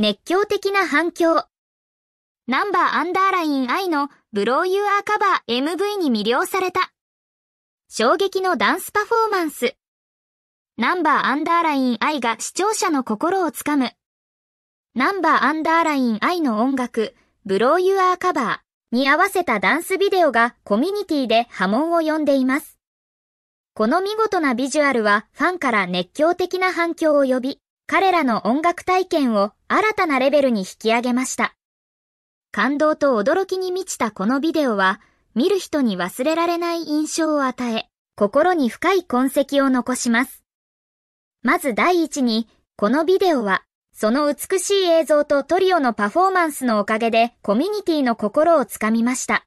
熱狂的な反響。ナンバーアンダーライン I のブローユーアーカバー MV に魅了された。衝撃のダンスパフォーマンス。ナンバーアンダーライン I が視聴者の心をつかむ。ナンバーアンダーライン I の音楽、ブローユアーカバーに合わせたダンスビデオがコミュニティで波紋を呼んでいます。この見事なビジュアルはファンから熱狂的な反響を呼び、彼らの音楽体験を新たなレベルに引き上げました。感動と驚きに満ちたこのビデオは、見る人に忘れられない印象を与え、心に深い痕跡を残します。まず第一に、このビデオは、その美しい映像とトリオのパフォーマンスのおかげでコミュニティの心をつかみました。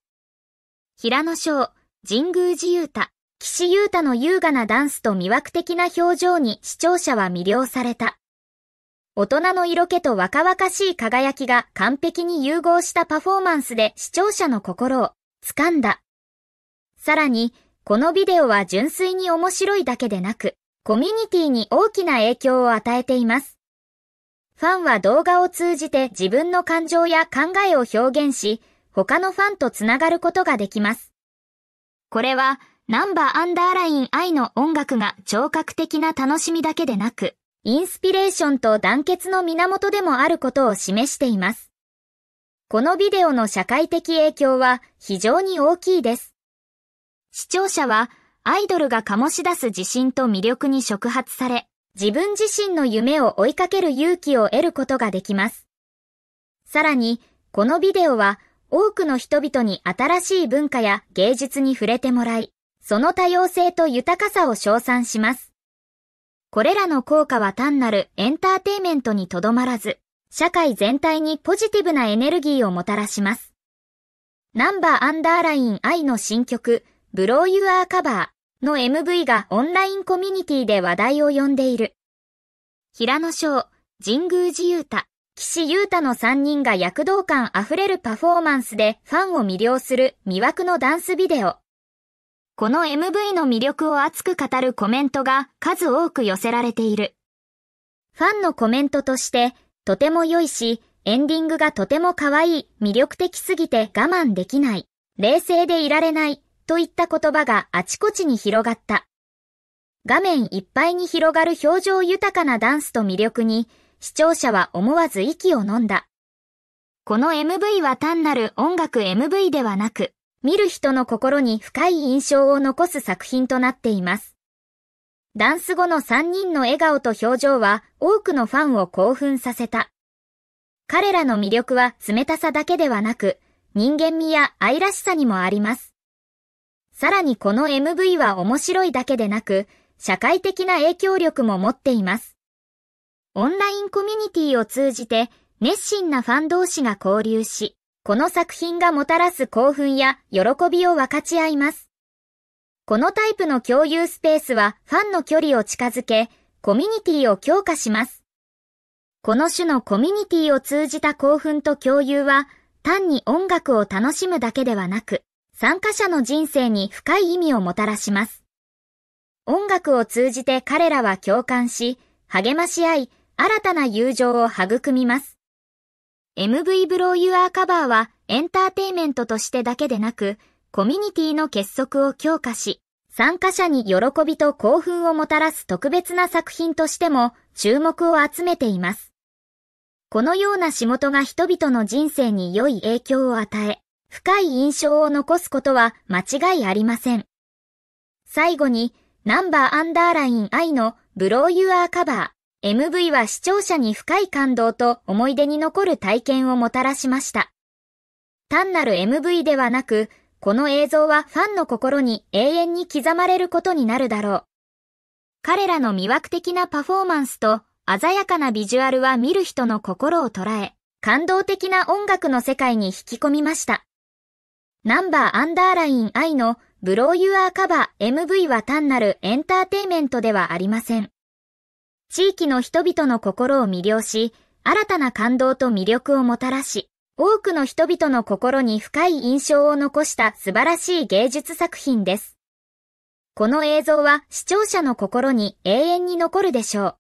平野翔、神宮寺雄太、岸優太の優雅なダンスと魅惑的な表情に視聴者は魅了された。大人の色気と若々しい輝きが完璧に融合したパフォーマンスで視聴者の心を掴んだ。さらに、このビデオは純粋に面白いだけでなく、コミュニティに大きな影響を与えています。ファンは動画を通じて自分の感情や考えを表現し、他のファンとつながることができます。これは、ナンバーアンダーライン愛の音楽が聴覚的な楽しみだけでなく、インスピレーションと団結の源でもあることを示しています。このビデオの社会的影響は非常に大きいです。視聴者はアイドルが醸し出す自信と魅力に触発され、自分自身の夢を追いかける勇気を得ることができます。さらに、このビデオは多くの人々に新しい文化や芸術に触れてもらい、その多様性と豊かさを称賛します。これらの効果は単なるエンターテイメントにとどまらず、社会全体にポジティブなエネルギーをもたらします。ナンバーアンダーライン I の新曲、ブローユアーカバーの MV がオンラインコミュニティで話題を呼んでいる。平野翔、神宮寺雄太、岸優太の3人が躍動感あふれるパフォーマンスでファンを魅了する魅惑のダンスビデオ。この MV の魅力を熱く語るコメントが数多く寄せられている。ファンのコメントとして、とても良いし、エンディングがとても可愛い、魅力的すぎて我慢できない、冷静でいられない、といった言葉があちこちに広がった。画面いっぱいに広がる表情豊かなダンスと魅力に、視聴者は思わず息を飲んだ。この MV は単なる音楽 MV ではなく、見る人の心に深い印象を残す作品となっています。ダンス後の3人の笑顔と表情は多くのファンを興奮させた。彼らの魅力は冷たさだけではなく、人間味や愛らしさにもあります。さらにこの MV は面白いだけでなく、社会的な影響力も持っています。オンラインコミュニティを通じて熱心なファン同士が交流し、この作品がもたらす興奮や喜びを分かち合います。このタイプの共有スペースはファンの距離を近づけ、コミュニティを強化します。この種のコミュニティを通じた興奮と共有は、単に音楽を楽しむだけではなく、参加者の人生に深い意味をもたらします。音楽を通じて彼らは共感し、励まし合い、新たな友情を育みます。MV ブローユアーカバーはエンターテイメントとしてだけでなく、コミュニティの結束を強化し、参加者に喜びと興奮をもたらす特別な作品としても注目を集めています。このような仕事が人々の人生に良い影響を与え、深い印象を残すことは間違いありません。最後に、ナンバーアンダーライン I のブローユアーカバー。MV は視聴者に深い感動と思い出に残る体験をもたらしました。単なる MV ではなく、この映像はファンの心に永遠に刻まれることになるだろう。彼らの魅惑的なパフォーマンスと鮮やかなビジュアルは見る人の心を捉え、感動的な音楽の世界に引き込みました。ナンバーアンダーライン I のブローユアーカバー MV は単なるエンターテイメントではありません。地域の人々の心を魅了し、新たな感動と魅力をもたらし、多くの人々の心に深い印象を残した素晴らしい芸術作品です。この映像は視聴者の心に永遠に残るでしょう。